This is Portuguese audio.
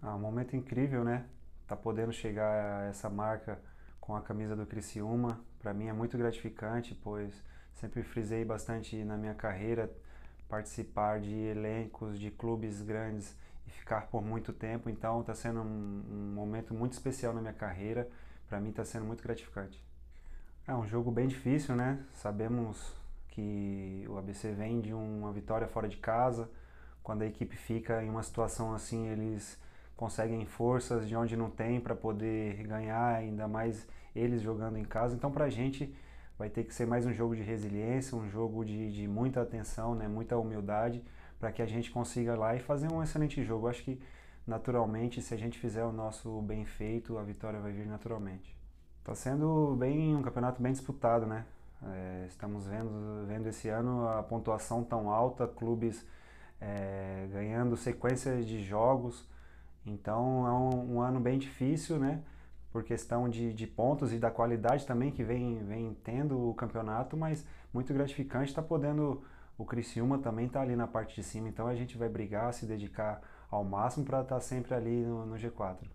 Ah, um momento incrível, né? Tá podendo chegar a essa marca com a camisa do Criciúma. Para mim é muito gratificante, pois sempre frisei bastante na minha carreira participar de elencos de clubes grandes e ficar por muito tempo. Então está sendo um, um, momento muito especial na minha carreira. Para mim está sendo muito gratificante. É um jogo bem difícil, né? Sabemos que o ABC vem de uma vitória fora de casa. Quando a equipe fica em uma situação assim, eles conseguem forças de onde não tem para poder ganhar, ainda mais eles jogando em casa. Então, para a gente, vai ter que ser mais um jogo de resiliência, um jogo de, de muita atenção, né, muita humildade, para que a gente consiga lá e fazer um excelente jogo. Acho que, naturalmente, se a gente fizer o nosso bem feito, a vitória vai vir naturalmente. Está sendo bem um campeonato bem disputado, né? É, estamos vendo, vendo esse ano a pontuação tão alta, clubes é, ganhando sequências de jogos, então é um, um ano bem difícil, né? Por questão de, de, pontos e da qualidade também que vem, vem tendo o campeonato, mas muito gratificante estar tá podendo. O Criciúma também está ali na parte de cima, então a gente vai brigar, se dedicar ao máximo para estar tá sempre ali no, no G4.